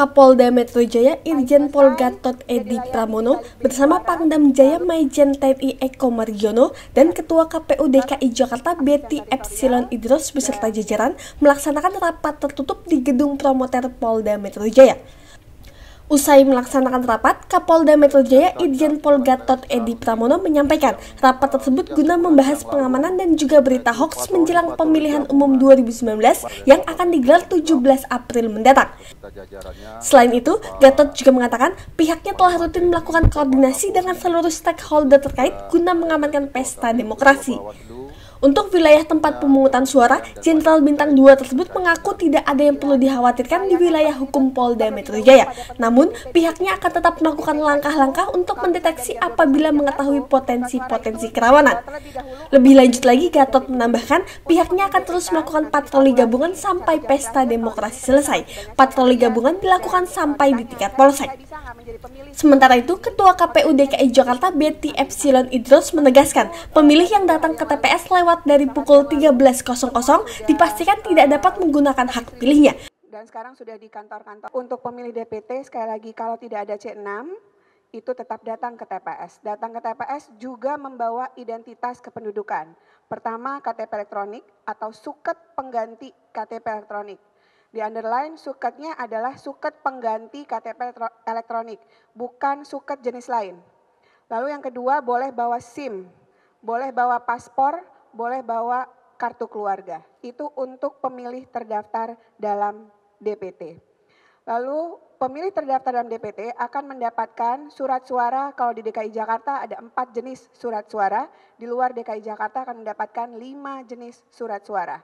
Kapolda Metro Jaya Irjen Pol Gatot Edi Pramono bersama Pangdam Jaya Maijen TNI Eko Margiono dan Ketua KPU DKI Jakarta Betty Epsilon Idros beserta jajaran melaksanakan rapat tertutup di Gedung Promoter Polda Metro Jaya. Usai melaksanakan rapat, Kapolda Metro Jaya Irjen Pol Gatot Edi Pramono menyampaikan rapat tersebut guna membahas pengamanan dan juga berita hoax menjelang pemilihan umum 2019 yang akan digelar 17 April mendatang. Selain itu, Gatot juga mengatakan pihaknya telah rutin melakukan koordinasi dengan seluruh stakeholder terkait guna mengamankan pesta demokrasi. Untuk wilayah tempat pemungutan suara, Jenderal Bintang 2 tersebut mengaku tidak ada yang perlu dikhawatirkan di wilayah hukum Polda Metro Jaya. Namun, namun, pihaknya akan tetap melakukan langkah-langkah untuk mendeteksi apabila mengetahui potensi-potensi kerawanan. Lebih lanjut lagi, Gatot menambahkan pihaknya akan terus melakukan patroli gabungan sampai pesta demokrasi selesai. Patroli gabungan dilakukan sampai di tingkat polsek. Sementara itu, Ketua KPU DKI Jakarta Betty Epsilon Idros menegaskan, pemilih yang datang ke TPS lewat dari pukul 13.00 dipastikan tidak dapat menggunakan hak pilihnya dan sekarang sudah di kantor-kantor. Untuk pemilih DPT sekali lagi kalau tidak ada C6 itu tetap datang ke TPS. Datang ke TPS juga membawa identitas kependudukan. Pertama KTP elektronik atau suket pengganti KTP elektronik. Di underline suketnya adalah suket pengganti KTP elektronik, bukan suket jenis lain. Lalu yang kedua boleh bawa SIM, boleh bawa paspor, boleh bawa kartu keluarga. Itu untuk pemilih terdaftar dalam DPT. Lalu pemilih terdaftar dalam DPT akan mendapatkan surat suara kalau di DKI Jakarta ada empat jenis surat suara, di luar DKI Jakarta akan mendapatkan lima jenis surat suara.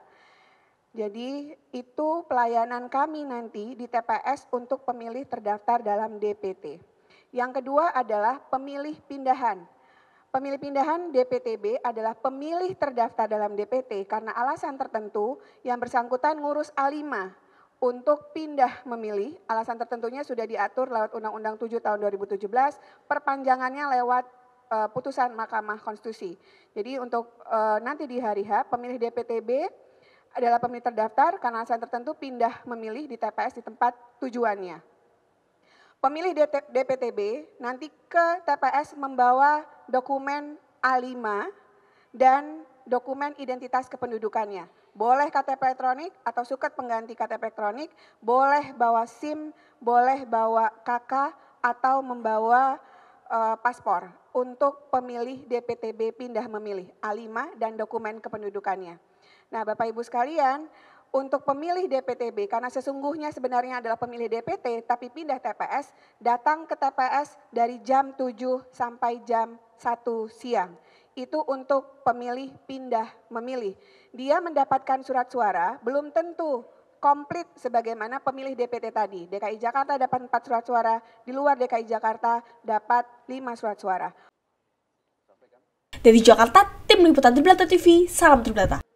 Jadi itu pelayanan kami nanti di TPS untuk pemilih terdaftar dalam DPT. Yang kedua adalah pemilih pindahan. Pemilih pindahan DPTB adalah pemilih terdaftar dalam DPT karena alasan tertentu yang bersangkutan ngurus A5 untuk pindah memilih, alasan tertentunya sudah diatur lewat Undang-Undang 7 tahun 2017, perpanjangannya lewat uh, putusan Mahkamah Konstitusi. Jadi untuk uh, nanti di hari H, pemilih DPTB adalah pemilih terdaftar karena alasan tertentu pindah memilih di TPS di tempat tujuannya. Pemilih DPTB nanti ke TPS membawa dokumen A5 dan dokumen identitas kependudukannya. Boleh KTP elektronik atau suket pengganti KTP elektronik, boleh bawa SIM, boleh bawa KK atau membawa uh, paspor untuk pemilih DPTB pindah memilih A5 dan dokumen kependudukannya. Nah, Bapak Ibu sekalian, untuk pemilih DPTB karena sesungguhnya sebenarnya adalah pemilih DPT tapi pindah TPS, datang ke TPS dari jam 7 sampai jam 1 siang itu untuk pemilih pindah memilih. Dia mendapatkan surat suara belum tentu komplit sebagaimana pemilih DPT tadi. DKI Jakarta dapat 4 surat suara, di luar DKI Jakarta dapat 5 surat suara. Dari Jakarta, Tim Liputan Triblata TV, Salam Triblata.